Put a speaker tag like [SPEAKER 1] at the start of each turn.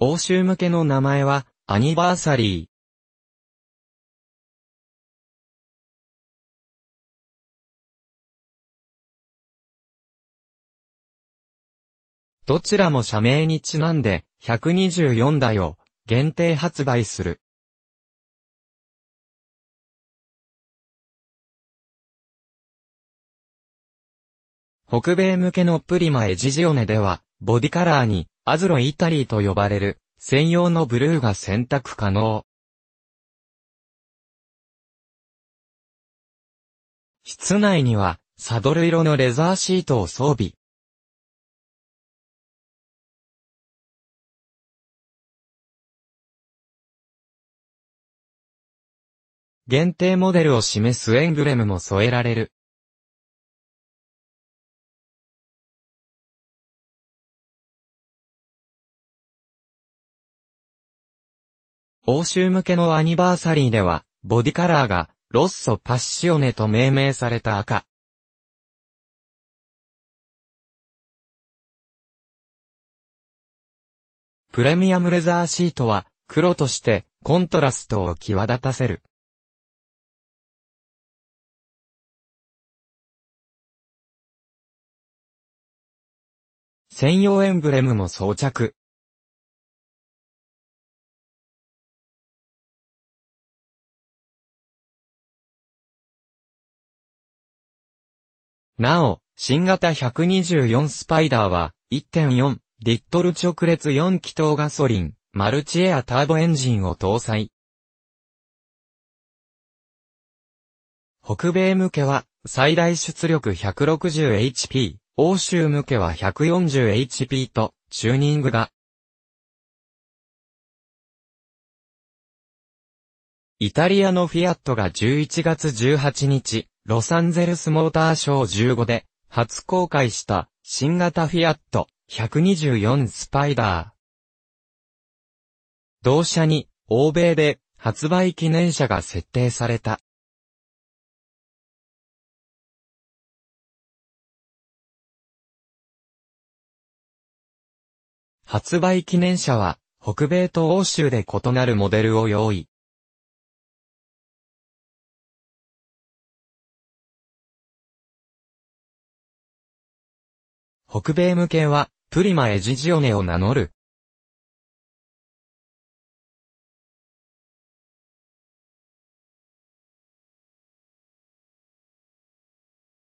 [SPEAKER 1] 欧州向けの名前は、アニバーサリー。どちらも社名にちなんで、124台を限定発売する。北米向けのプリマエジジオネでは、ボディカラーにアズロイタリーと呼ばれる、専用のブルーが選択可能。室内には、サドル色のレザーシートを装備。限定モデルを示すエンブレムも添えられる。欧州向けのアニバーサリーでは、ボディカラーが、ロッソ・パッシオネと命名された赤。プレミアムレザーシートは、黒として、コントラストを際立たせる。専用エンブレムも装着。なお、新型
[SPEAKER 2] 124スパイダーは、1.4リットル直列4気筒ガソリン、マルチエアターボエンジンを搭載。北米向けは、最大出力 160HP、
[SPEAKER 1] 欧州向けは 140HP と、チューニングが。イタリアのフィアットが
[SPEAKER 2] 11月18日、ロサンゼルスモーターショー15で初公開した新型フィアット124スパイダー。
[SPEAKER 1] 同社に欧米で発売記念車が設定された。発売記念車は北米と欧州で異なるモデルを用意。北米向けは、プリマエジジオネを名乗る。